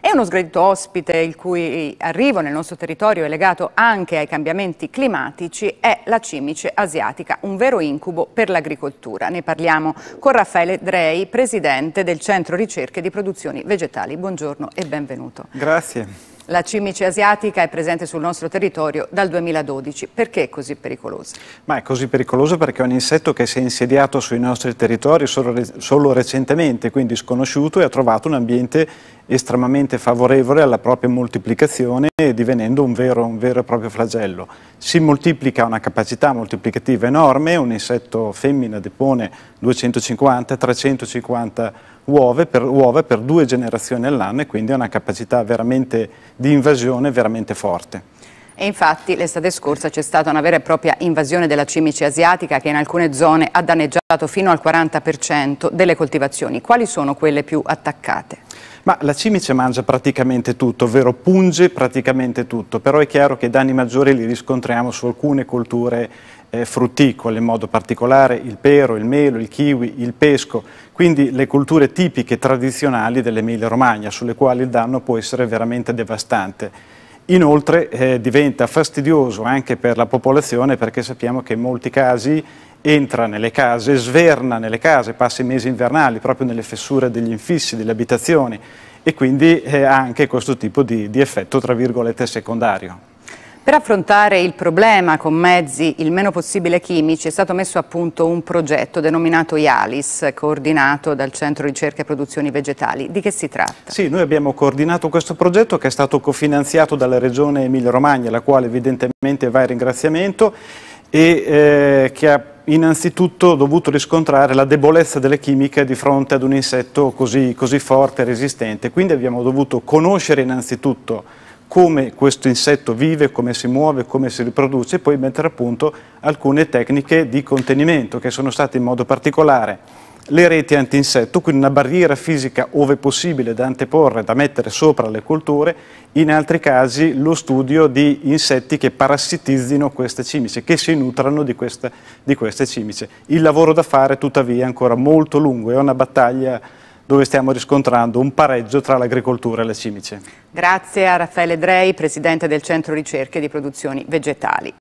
È uno sgredito ospite il cui arrivo nel nostro territorio è legato anche ai cambiamenti climatici è la cimice asiatica, un vero incubo per l'agricoltura. Ne parliamo con Raffaele Drei, presidente del Centro Ricerche di Produzioni Vegetali. Buongiorno e benvenuto. Grazie. La cimice asiatica è presente sul nostro territorio dal 2012. Perché è così pericolosa? Ma è così pericolosa perché è un insetto che si è insediato sui nostri territori solo, solo recentemente, quindi sconosciuto, e ha trovato un ambiente estremamente favorevole alla propria moltiplicazione e divenendo un vero, un vero, e proprio flagello. Si moltiplica una capacità moltiplicativa enorme, un insetto femmina depone 250-350 uova per, uova per due generazioni all'anno e quindi ha una capacità veramente di invasione veramente forte. E infatti l'estate scorsa c'è stata una vera e propria invasione della cimice asiatica che in alcune zone ha danneggiato fino al 40% delle coltivazioni. Quali sono quelle più attaccate? Ma la cimice mangia praticamente tutto, ovvero punge praticamente tutto, però è chiaro che i danni maggiori li riscontriamo su alcune colture eh, frutticole, in modo particolare il pero, il melo, il kiwi, il pesco, quindi le colture tipiche tradizionali dell'Emilia Romagna, sulle quali il danno può essere veramente devastante. Inoltre eh, diventa fastidioso anche per la popolazione perché sappiamo che in molti casi entra nelle case, sverna nelle case, passa i mesi invernali proprio nelle fessure degli infissi, delle abitazioni e quindi eh, ha eh, anche questo tipo di, di effetto tra virgolette secondario. Per affrontare il problema con mezzi il meno possibile chimici è stato messo a punto un progetto denominato IALIS, coordinato dal Centro Ricerca e Produzioni Vegetali. Di che si tratta? Sì, noi abbiamo coordinato questo progetto che è stato cofinanziato dalla Regione Emilia-Romagna, la quale evidentemente va in ringraziamento e eh, che ha innanzitutto dovuto riscontrare la debolezza delle chimiche di fronte ad un insetto così, così forte e resistente. Quindi abbiamo dovuto conoscere innanzitutto come questo insetto vive, come si muove, come si riproduce e poi mettere a punto alcune tecniche di contenimento che sono state in modo particolare le reti antinsetto, quindi una barriera fisica ove possibile da anteporre, da mettere sopra le colture, in altri casi lo studio di insetti che parassitizzino queste cimici, che si nutrano di queste, di queste cimici. Il lavoro da fare tuttavia è ancora molto lungo, è una battaglia dove stiamo riscontrando un pareggio tra l'agricoltura e le cimici. Grazie a Raffaele Drei, Presidente del Centro Ricerche di Produzioni Vegetali.